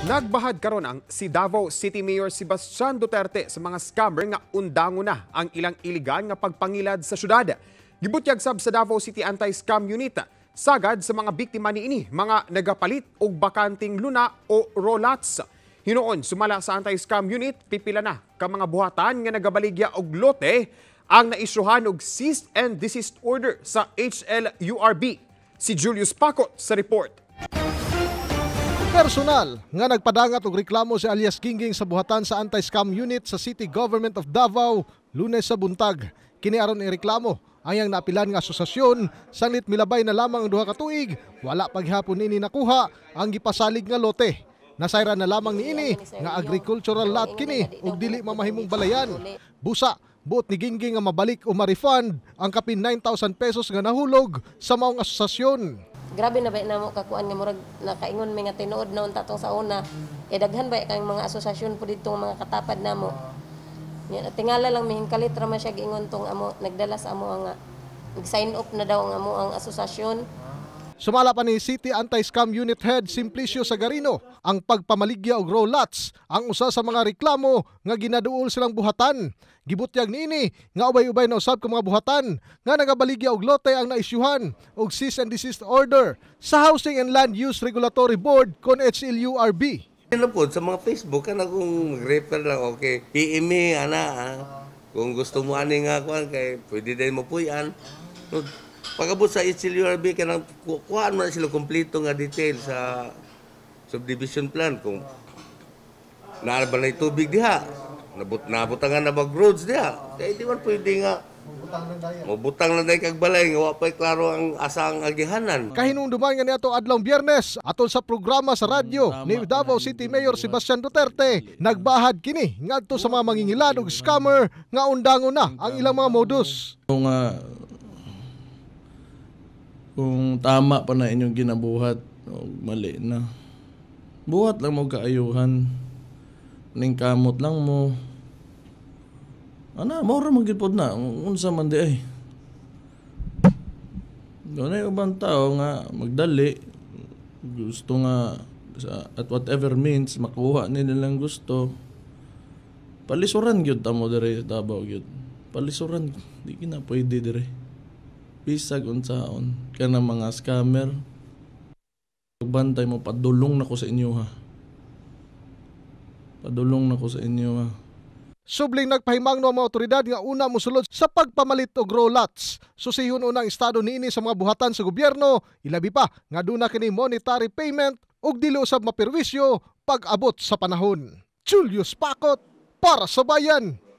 Nagbahad karon ang si Davao City Mayor Sebastian Duterte sa mga scammer nga undango na ang ilang iligan nga pagpangilad sa syudad. Gibutyag sab sa Davao City Anti-Scam Unit sagad sa mga biktima niini mga nagapalit og bakanting luna o rolats. Hinuon sumala sa Anti-Scam Unit pipila na ka mga buhatan nga nagabaligya og lote ang naisuhan og cease and desist order sa HLURB. Si Julius Pacot sa report. Personal nga nagpadangat og reklamo si alias Kinging sa buhatan sa anti-scam unit sa City Government of Davao lunes sa buntag. Kini aron ireklamo ang yang napilan nga asosasyon sanglit milabay na lamang ang duha ka tuig wala paghapon ini nakuha ang gipasalig nga lote. Nasayra na lamang ni ini nga agricultural lot kini ug dili mamahimong balayan. Busa Buot ni Gingging nga mabalik o ma-refund ang kapin 9,000 pesos nga nahulog sa maong asosasyon. Grabe na ba na mo kakuan ni murag nakaingon may nga tinuod na unta sa una. E daghan ba kang mga asosasyon po dito mga katapad na mo. Tingala lang may hingkalit ra man siya giingon tong amo nagdala sa amo nga nag-sign up na daw ang amo ang asosasyon Sumala pa ni City Anti-Scam Unit Head Simplicio Sagarino ang pagpamaligya og grow lots ang usa sa mga reklamo nga ginaduol silang buhatan. Gibutyag niini nga ubay-ubay na usab ka mga buhatan nga nagabaligya og lote ang naisyuhan og cease and desist order sa Housing and Land Use Regulatory Board kon HLURB. Nilapod sa mga Facebook kana kung refer lang okay PM ana ah. kung gusto mo ani nga kuan kay pwede din mo puyan. Pagabot sa HLURB, kanang kuhaan mo na sila kompleto nga detail sa subdivision plan kung naarban na tubig diha. Nabut nabutangan na bag roads diha. Kaya di man pwede nga Mubutang na dahil kagbalay nga wapay klaro ang asang agihanan. Kahinumduman nga ato adlong biyernes atol sa programa sa radyo ni Davao City Mayor Sebastian Duterte nagbahad kini ngadto sa mga mangingilan scammer nga undangon na ang ilang mga modus. Kung uh, kung tama pa na inyong ginabuhat o mali na. Buhat lang mo kaayuhan. Ning kamot lang mo. Ana, mora magipod na. Unsa man di ay. Doon ay ubang tao nga magdali. Gusto nga sa, at whatever means makuha nila lang gusto. Palisuran gyud ta mo dire Davao gyud. Palisuran di na pwede dere bisag unsaon kana mga scammer bantay mo padulong na ko sa inyo ha padulong na ko sa inyo ha Subling nagpahimang ng mga otoridad nga una musulod sa pagpamalit og rollats. Susihon unang estado niini sa mga buhatan sa gobyerno, ilabi pa nga duna kini monetary payment ug dili usab mapirwisyo pag-abot sa panahon. Julius Pakot para sa bayan.